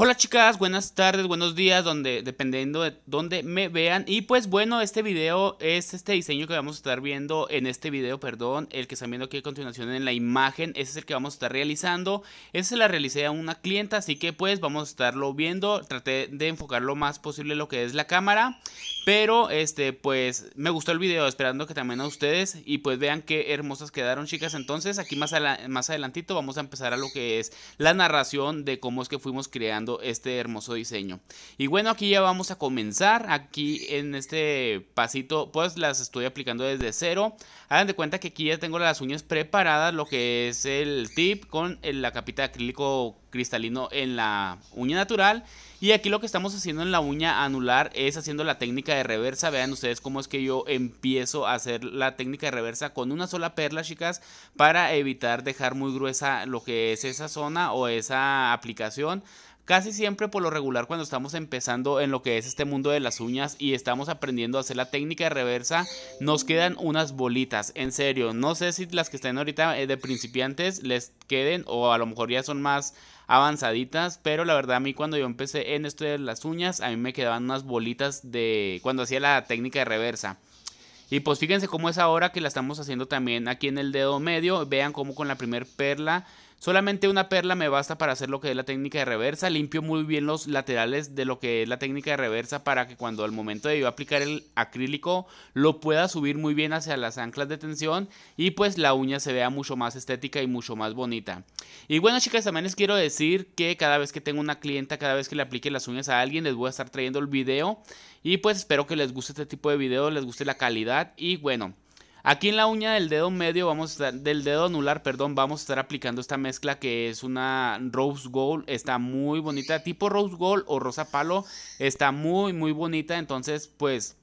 Hola chicas, buenas tardes, buenos días, donde, dependiendo de donde me vean. Y pues bueno, este video es este diseño que vamos a estar viendo en este video, perdón, el que están viendo aquí a continuación en la imagen, ese es el que vamos a estar realizando. Ese se la realicé a una clienta, así que pues vamos a estarlo viendo. Traté de enfocar lo más posible lo que es la cámara, pero este pues me gustó el video, esperando que también a ustedes y pues vean qué hermosas quedaron chicas. Entonces aquí más, más adelantito vamos a empezar a lo que es la narración de cómo es que fuimos creando este hermoso diseño. Y bueno, aquí ya vamos a comenzar. Aquí en este pasito, pues las estoy aplicando desde cero. Hagan de cuenta que aquí ya tengo las uñas preparadas, lo que es el tip con la capita de acrílico cristalino en la uña natural. Y aquí lo que estamos haciendo en la uña anular es haciendo la técnica de reversa. Vean ustedes cómo es que yo empiezo a hacer la técnica de reversa con una sola perla, chicas, para evitar dejar muy gruesa lo que es esa zona o esa aplicación. Casi siempre por lo regular cuando estamos empezando en lo que es este mundo de las uñas y estamos aprendiendo a hacer la técnica de reversa, nos quedan unas bolitas. En serio, no sé si las que están ahorita eh, de principiantes les queden o a lo mejor ya son más avanzaditas, pero la verdad a mí cuando yo empecé en esto de las uñas, a mí me quedaban unas bolitas de cuando hacía la técnica de reversa. Y pues fíjense cómo es ahora que la estamos haciendo también aquí en el dedo medio. Vean cómo con la primer perla Solamente una perla me basta para hacer lo que es la técnica de reversa. Limpio muy bien los laterales de lo que es la técnica de reversa para que cuando al momento de yo aplicar el acrílico lo pueda subir muy bien hacia las anclas de tensión y pues la uña se vea mucho más estética y mucho más bonita. Y bueno chicas, también les quiero decir que cada vez que tengo una clienta, cada vez que le aplique las uñas a alguien, les voy a estar trayendo el video y pues espero que les guste este tipo de video, les guste la calidad y bueno. Aquí en la uña del dedo medio vamos a del dedo anular, perdón, vamos a estar aplicando esta mezcla que es una rose gold, está muy bonita, tipo rose gold o rosa palo, está muy muy bonita, entonces pues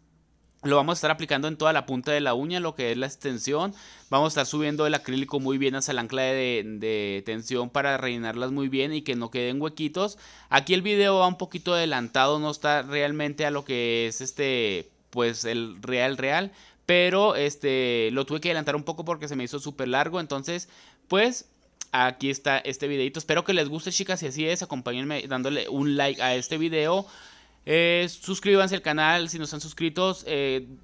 lo vamos a estar aplicando en toda la punta de la uña, lo que es la extensión. Vamos a estar subiendo el acrílico muy bien hacia el ancla de, de, tensión para rellenarlas muy bien y que no queden huequitos. Aquí el video va un poquito adelantado, no está realmente a lo que es este, pues el real real. Pero este, lo tuve que adelantar un poco porque se me hizo súper largo. Entonces, pues aquí está este videito. Espero que les guste, chicas. Si así es, acompáñenme dándole un like a este video. Eh, suscríbanse al canal si no están suscritos, eh, un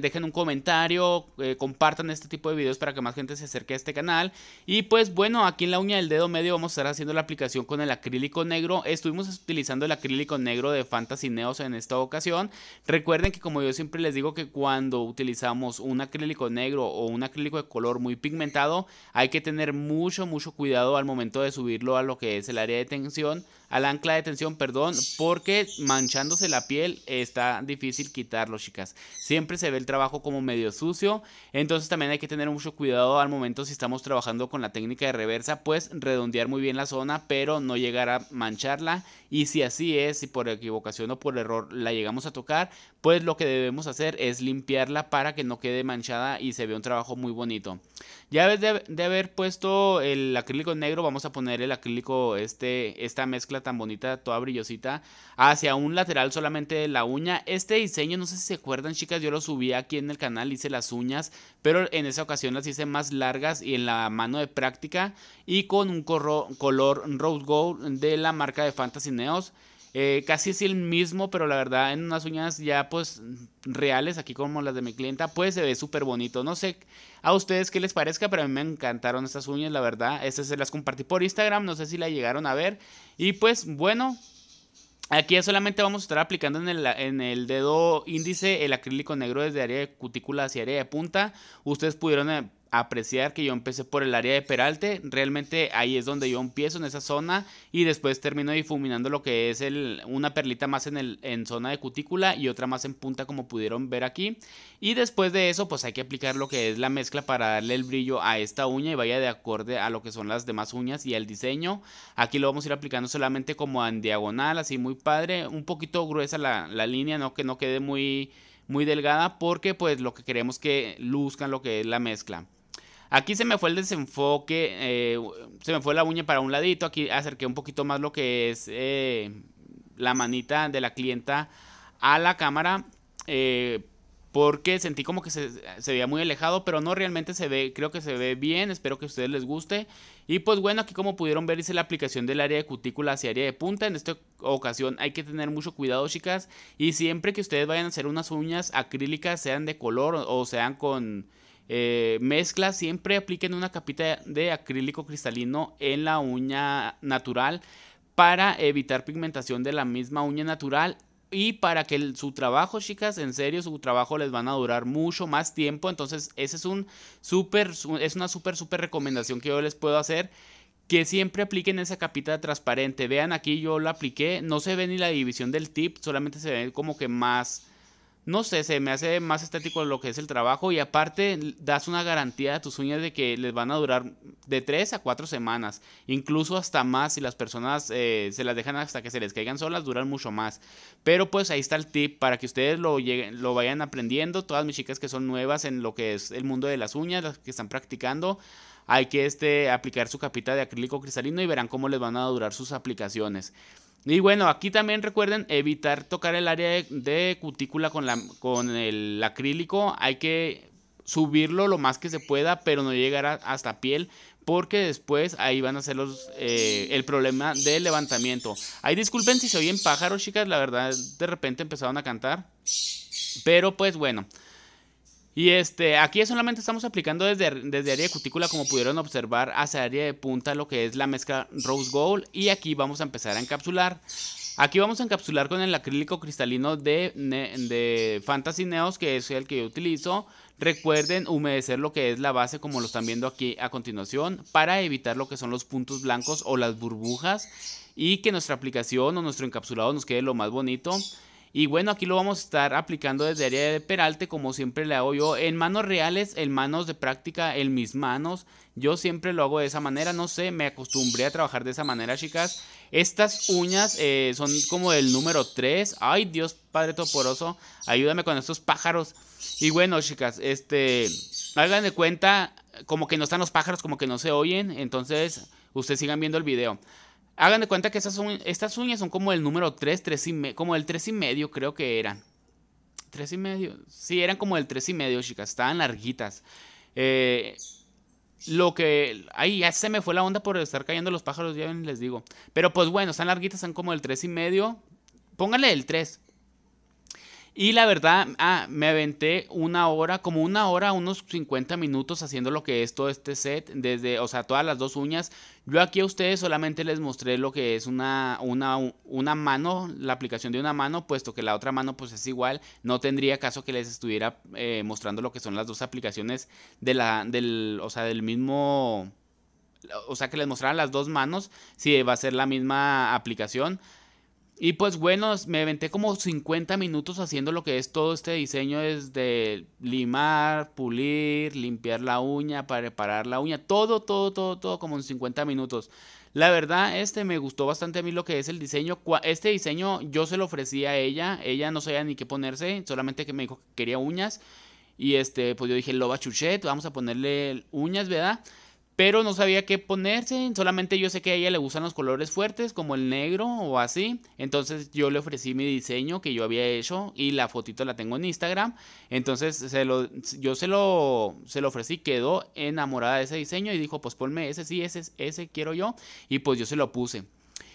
dejen un comentario, eh, compartan este tipo de videos para que más gente se acerque a este canal. Y pues bueno, aquí en la uña del dedo medio vamos a estar haciendo la aplicación con el acrílico negro. Estuvimos utilizando el acrílico negro de Fantasy Neos en esta ocasión. Recuerden que como yo siempre les digo que cuando utilizamos un acrílico negro o un acrílico de color muy pigmentado, hay que tener mucho, mucho cuidado al momento de subirlo a lo que es el área de tensión al ancla de tensión, perdón, porque manchándose la piel está difícil quitarlo, chicas. Siempre se ve el trabajo como medio sucio, entonces también hay que tener mucho cuidado al momento si estamos trabajando con la técnica de reversa, pues redondear muy bien la zona, pero no llegar a mancharla. Y si así es, si por equivocación o por error la llegamos a tocar, pues lo que debemos hacer es limpiarla para que no quede manchada y se vea un trabajo muy bonito. Ya vez de haber puesto el acrílico negro, vamos a poner el acrílico este, esta mezcla tan bonita, toda brillosita, hacia un lateral solamente de la uña. Este diseño, no sé si se acuerdan, chicas, yo lo subí aquí en el canal, hice las uñas, pero en esa ocasión las hice más largas y en la mano de práctica y con un color rose gold de la marca de Fantasy Neos. Eh, casi es el mismo, pero la verdad en unas uñas ya pues reales, aquí como las de mi clienta, pues se ve súper bonito. No sé a ustedes qué les parezca, pero a mí me encantaron estas uñas, la verdad. Estas se las compartí por Instagram, no sé si la llegaron a ver. Y pues bueno, Aquí solamente vamos a estar aplicando en el, en el, dedo índice el acrílico negro desde área de cutícula hacia área de punta. Ustedes pudieron eh, apreciar que yo empecé por el área de Peralte, realmente ahí es donde yo empiezo en esa zona y después termino difuminando lo que es el, una perlita más en, el, en zona de cutícula y otra más en punta como pudieron ver aquí y después de eso pues hay que aplicar lo que es la mezcla para darle el brillo a esta uña y vaya de acorde a lo que son las demás uñas y al diseño, aquí lo vamos a ir aplicando solamente como en diagonal, así muy padre, un poquito gruesa la, línea, no que no quede muy muy delgada porque pues lo que queremos que luzcan lo que es la mezcla. Aquí se me fue el desenfoque, eh, se me fue la uña para un ladito, aquí acerqué un poquito más lo que es eh, la manita de la clienta a la cámara. Eh, porque sentí como que se, se, veía muy alejado, pero no realmente se ve, creo que se ve bien, espero que a ustedes les guste. Y pues bueno, aquí como pudieron ver hice la aplicación del área de cutícula hacia área de punta, en esta ocasión hay que tener mucho cuidado chicas, y siempre que ustedes vayan a hacer unas uñas acrílicas, sean de color o sean con eh, mezcla siempre apliquen una capita de acrílico cristalino en la uña natural para evitar pigmentación de la misma uña natural y para que su trabajo, chicas, en serio, su trabajo les van a durar mucho más tiempo. Entonces, esa es un súper, es una súper, súper recomendación que yo les puedo hacer. Que siempre apliquen esa capita transparente. Vean aquí, yo la apliqué. No se ve ni la división del tip, solamente se ve como que más no sé, se me hace más estético lo que es el trabajo y aparte das una garantía a tus uñas de que les van a durar de 3 a 4 semanas, incluso hasta más si las personas eh, se las dejan hasta que se les caigan solas, duran mucho más. Pero pues ahí está el tip para que ustedes lo, lleguen, lo vayan aprendiendo, todas mis chicas que son nuevas en lo que es el mundo de las uñas, las que están practicando hay que este, aplicar su capita de acrílico cristalino y verán cómo les van a durar sus aplicaciones. Y bueno, aquí también recuerden evitar tocar el área de, cutícula con, la, con el acrílico. Hay que subirlo lo más que se pueda, pero no llegar hasta piel, porque después ahí van a ser los, eh, el problema del levantamiento. Ahí disculpen si se oyen pájaros, chicas, la verdad de repente empezaron a cantar. Pero pues bueno. Y este, aquí solamente estamos aplicando desde, área de cutícula, como pudieron observar, hacia área de punta lo que es la mezcla Rose Gold. Y aquí vamos a empezar a encapsular. Aquí vamos a encapsular con el acrílico cristalino de, de Fantasy Neos, que es el que yo utilizo. Recuerden humedecer lo que es la base, como lo están viendo aquí a continuación, para evitar lo que son los puntos blancos o las burbujas. Y que nuestra aplicación o nuestro encapsulado nos quede lo más bonito. Y bueno, aquí lo vamos a estar aplicando desde área de peralte, como siempre le hago yo. En manos reales, en manos de práctica, en mis manos. Yo siempre lo hago de esa manera, no sé, me acostumbré a trabajar de esa manera, chicas. Estas uñas eh, son como el número 3. Ay, Dios Padre Toporoso, ayúdame con estos pájaros. Y bueno, chicas, este, hagan de cuenta, como que no están los pájaros, como que no se oyen. Entonces, ustedes sigan viendo el video. Hagan de cuenta que estas uñas son como el número 3, 3 y como el 3 y medio creo que eran. 3 y medio. Sí, eran como el 3 y medio, chicas. Estaban larguitas. Eh, lo que... ahí ya se me fue la onda por estar cayendo los pájaros, ya les digo. Pero pues bueno, están larguitas, están como el 3 y medio. Pónganle el 3. Y la verdad, ah, me aventé una hora, como una hora, unos 50 minutos haciendo lo que es todo este set, desde, o sea, todas las dos uñas. Yo aquí a ustedes solamente les mostré lo que es una, una, una mano, la aplicación de una mano, puesto que la otra mano pues es igual. No tendría caso que les estuviera eh, mostrando lo que son las dos aplicaciones de la, del, o sea, del mismo o sea, que les mostraran las dos manos, si va a ser la misma aplicación. Y pues bueno, me venté como 50 minutos haciendo lo que es todo este diseño desde limar, pulir, limpiar la uña, preparar la uña, todo, todo, todo, todo como en 50 minutos. La verdad, este me gustó bastante a mí lo que es el diseño. Este diseño yo se lo ofrecí a ella, ella no sabía ni qué ponerse, solamente que me dijo que quería uñas. Y este, pues yo dije, Loba Chuchet, vamos a ponerle uñas, ¿verdad? pero no sabía qué ponerse, solamente yo sé que a ella le gustan los colores fuertes como el negro o así, entonces yo le ofrecí mi diseño que yo había hecho y la fotito la tengo en Instagram, entonces se yo se lo, se lo ofrecí, quedó enamorada de ese diseño y dijo pues ponme ese, sí, ese, ese quiero yo y pues yo se lo puse.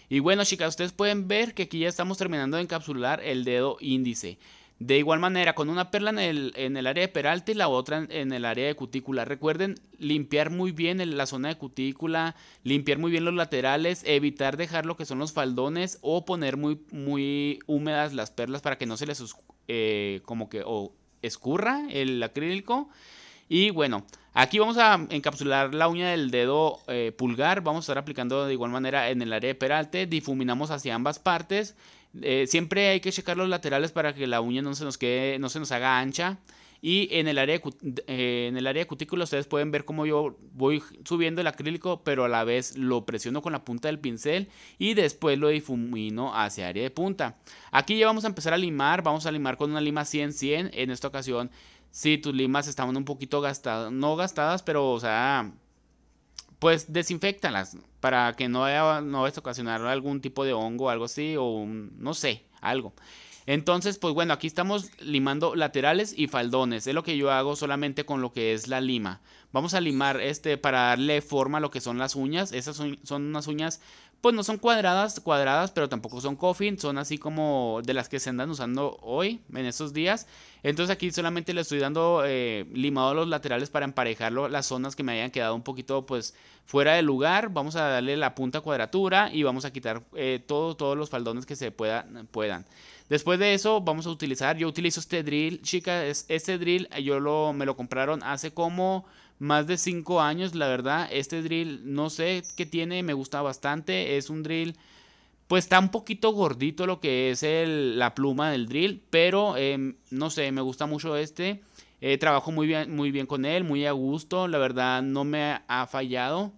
Y bueno chicas, ustedes pueden ver que aquí ya estamos terminando de encapsular el dedo índice. De igual manera, con una perla en el, en el área de peralte y la otra en, el área de cutícula. Recuerden limpiar muy bien la zona de cutícula, limpiar muy bien los laterales, evitar dejar lo que son los faldones o poner muy, muy húmedas las perlas para que no se les eh, como que escurra el acrílico. Y bueno, aquí vamos a encapsular la uña del dedo eh, pulgar. Vamos a estar aplicando de igual manera en el área de peralte. Difuminamos hacia ambas partes. Eh, siempre hay que checar los laterales para que la uña no se nos quede, no se nos haga ancha. Y en el área de, eh, en el área cutícula ustedes pueden ver cómo yo voy subiendo el acrílico, pero a la vez lo presiono con la punta del pincel y después lo difumino hacia área de punta. Aquí ya vamos a empezar a limar, vamos a limar con una lima 100-100. En esta ocasión, si tus limas estaban un poquito gastadas, no gastadas, pero o sea, pues desinfectalas, para que no haya, no ocasionar algún tipo de hongo, algo así, o no sé, algo. Entonces, pues bueno, aquí estamos limando laterales y faldones. Es lo que yo hago solamente con lo que es la lima. Vamos a limar este para darle forma a lo que son las uñas. Esas son unas uñas, pues no son cuadradas, cuadradas, pero tampoco son coffin. Son así como de las que se andan usando hoy, en estos días. Entonces aquí solamente le estoy dando eh, limado a los laterales para emparejarlo las zonas que me hayan quedado un poquito pues fuera de lugar. Vamos a darle la punta cuadratura y vamos a quitar eh, todos los faldones que se puedan, puedan. Después de eso vamos a utilizar, yo utilizo este drill, chicas, este drill eh, yo lo, me lo compraron hace como más de 5 años, la verdad. Este drill, no sé qué tiene, me gusta bastante. Es un drill, pues está un poquito gordito lo que es el, la pluma del drill, pero em, no sé, me gusta mucho este. Eh, trabajo muy bien, muy bien con él, muy a gusto, la verdad no me ha fallado.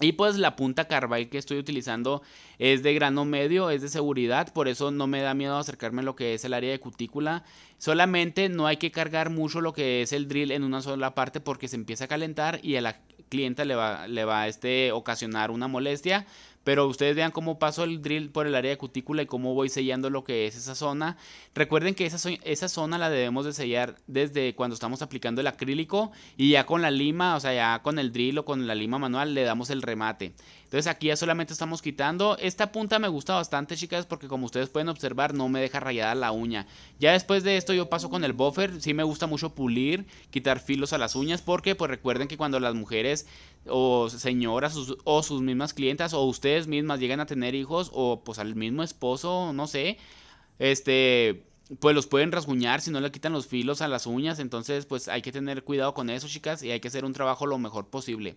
Y pues la punta carbide que estoy utilizando es de grano medio, es de seguridad, por eso no me da miedo acercarme a lo que es el área de cutícula. Solamente no hay que cargar mucho lo que es el drill en una sola parte porque se empieza a calentar y a la clienta le va, le va a este, ocasionar una molestia. Pero ustedes vean cómo paso el drill por el área de cutícula y cómo voy sellando lo que es esa zona. Recuerden que esa, esa zona la debemos de sellar desde cuando estamos aplicando el acrílico y ya con la lima, o sea, ya con el drill o con la lima manual le damos el remate. Entonces aquí ya solamente estamos quitando. Esta punta me gusta bastante, chicas, porque como ustedes pueden observar, no me deja rayada la uña. Ya después de esto yo paso con el buffer. Sí me gusta mucho pulir, quitar filos a las uñas, porque pues recuerden que cuando las mujeres o señoras o sus mismas clientas o ustedes mismas llegan a tener hijos o pues al mismo esposo, no sé, este pues los pueden rasguñar si no le quitan los filos a las uñas. Entonces, pues hay que tener cuidado con eso, chicas, y hay que hacer un trabajo lo mejor posible.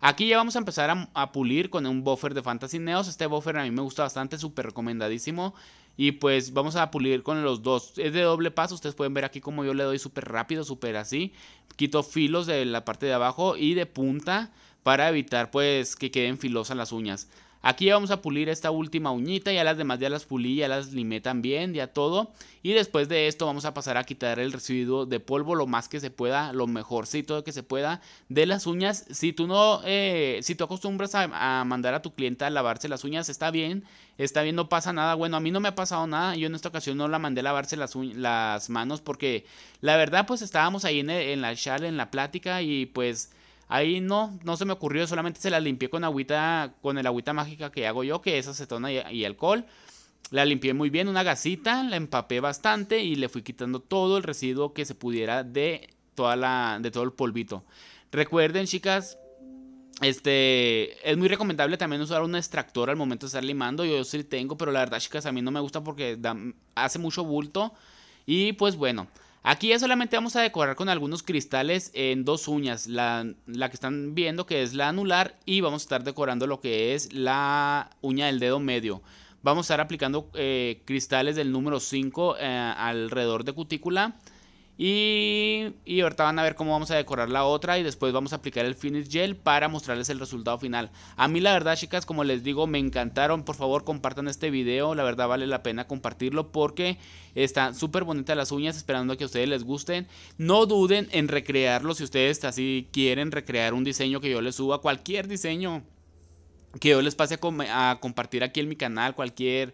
Aquí ya vamos a empezar a, pulir con un buffer de Fantasy Neos. Este buffer a mí me gusta bastante, súper recomendadísimo. Y pues vamos a pulir con los dos. Es de doble paso, ustedes pueden ver aquí como yo le doy súper rápido, súper así. Quito filos de la parte de abajo y de punta para evitar pues que queden filosas las uñas. Aquí ya vamos a pulir esta última uñita, ya las demás ya las pulí, ya las limé también, ya todo. Y después de esto vamos a pasar a quitar el residuo de polvo lo más que se pueda, lo mejorcito que se pueda de las uñas. Si tú no, eh, si tú acostumbras a, mandar a tu cliente a lavarse las uñas, está bien, está bien, no pasa nada. Bueno, a mí no me ha pasado nada, yo en esta ocasión no la mandé a lavarse las, manos porque la verdad pues estábamos ahí en, en la charla, en la plática y pues Ahí no, no se me ocurrió, solamente se la limpié con agüita, con el agüita mágica que hago yo, que es acetona y, alcohol. La limpié muy bien, una gasita, la empapé bastante y le fui quitando todo el residuo que se pudiera de, toda la, de todo el polvito. Recuerden, chicas, este, es muy recomendable también usar un extractor al momento de estar limando. Yo, sí tengo, pero la verdad, chicas, a mí no me gusta porque hace mucho bulto. Y pues bueno, Aquí ya solamente vamos a decorar con algunos cristales en dos uñas, la, que están viendo que es la anular y vamos a estar decorando lo que es la uña del dedo medio. Vamos a estar aplicando eh, cristales del número 5 eh, alrededor de cutícula y, y, ahorita van a ver cómo vamos a decorar la otra y después vamos a aplicar el Finish Gel para mostrarles el resultado final. A mí la verdad chicas, como les digo, me encantaron. Por favor compartan este video, la verdad vale la pena compartirlo porque están súper bonitas las uñas, esperando que a ustedes les gusten. No duden en recrearlo si ustedes así quieren recrear un diseño que yo les suba, cualquier diseño que yo les pase a, a compartir aquí en mi canal, cualquier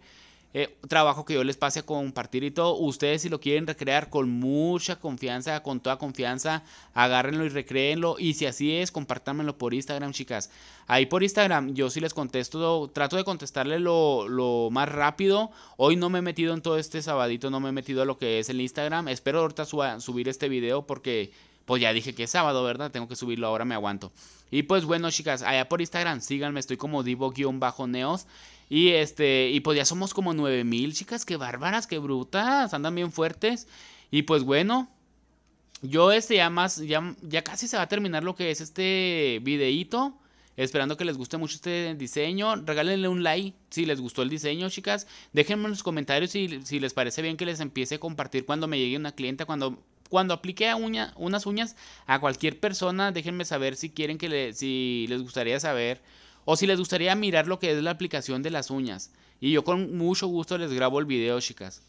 eh, trabajo que yo les pase a compartir y todo. Ustedes si lo quieren recrear con mucha confianza, con toda confianza, agárrenlo y recréenlo. Y si así es, compártanmelo por Instagram, chicas. Ahí por Instagram yo sí les contesto, trato de contestarle lo, más rápido. Hoy no me he metido en todo este sabadito, no me he metido a lo que es el Instagram. Espero ahorita subir este video porque pues ya dije que es sábado, ¿verdad? Tengo que subirlo ahora, me aguanto. Y pues bueno, chicas, allá por Instagram, síganme, estoy como divo-neos. Y este, y pues ya somos como 9000, chicas, qué bárbaras, qué brutas, andan bien fuertes. Y pues bueno, yo este ya más, ya, ya casi se va a terminar lo que es este videíto. Esperando que les guste mucho este diseño. Regálenle un like si les gustó el diseño, chicas. Déjenme en los comentarios si, si les parece bien que les empiece a compartir cuando me llegue una clienta, cuando cuando aplique a unas uñas a cualquier persona, déjenme saber si quieren que si les gustaría saber o si les gustaría mirar lo que es la aplicación de las uñas. Y yo con mucho gusto les grabo el video, chicas.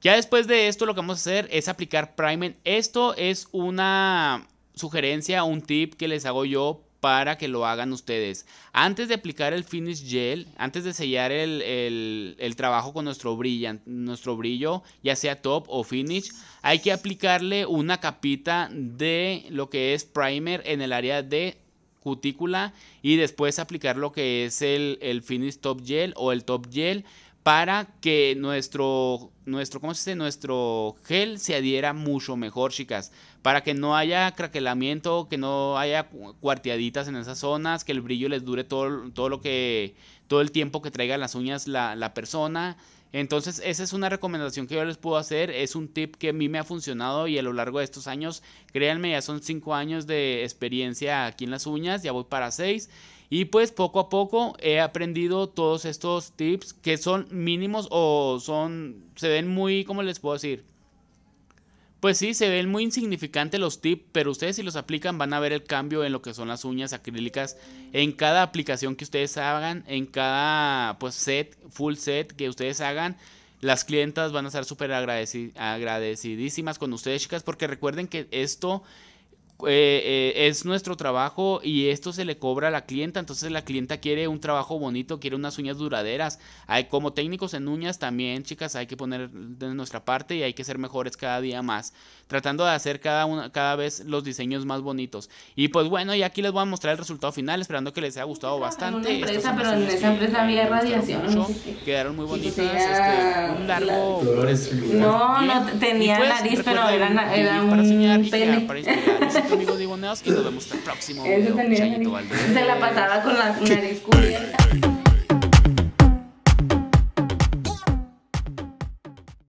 Ya después de esto lo que vamos a hacer es aplicar primer. Esto es una sugerencia, un tip que les hago yo para que lo hagan ustedes. Antes de aplicar el finish gel, antes de sellar el, trabajo con nuestro, nuestro brillo, ya sea top o finish, hay que aplicarle una capita de lo que es primer en el área de cutícula y después aplicar lo que es el, el finish top gel o el top gel para que nuestro, nuestro, ¿cómo se dice? Nuestro gel se adhiera mucho mejor, chicas. Para que no haya craquelamiento, que no haya cuarteaditas en esas zonas, que el brillo les dure todo, todo lo que, todo el tiempo que traiga las uñas la, la persona. Entonces esa es una recomendación que yo les puedo hacer, es un tip que a mí me ha funcionado y a lo largo de estos años, créanme, ya son 5 años de experiencia aquí en las uñas, ya voy para 6 y pues poco a poco he aprendido todos estos tips que son mínimos o son, se ven muy, ¿cómo les puedo decir? Pues sí, se ven muy insignificantes los tips, pero ustedes si los aplican van a ver el cambio en lo que son las uñas acrílicas en cada aplicación que ustedes hagan, en cada pues set, full set que ustedes hagan. Las clientas van a estar súper agradecidísimas con ustedes, chicas, porque recuerden que esto eh, eh, es nuestro trabajo y esto se le cobra a la clienta, entonces la clienta quiere un trabajo bonito, quiere unas uñas duraderas. Hay, como técnicos en uñas también, chicas, hay que poner de nuestra parte y hay que ser mejores cada día más, tratando de hacer cada, una, cada vez los diseños más bonitos. Y pues bueno, y aquí les voy a mostrar el resultado final, esperando que les haya gustado bastante. pero en esa empresa había radiación. quedaron muy bonitas, un largo... no, no, tenía pues, nariz, pero era, un para para tu amigo Diboneos y nos vemos el próximo video. Chaito, Se la pasaba con las nariz cubierta.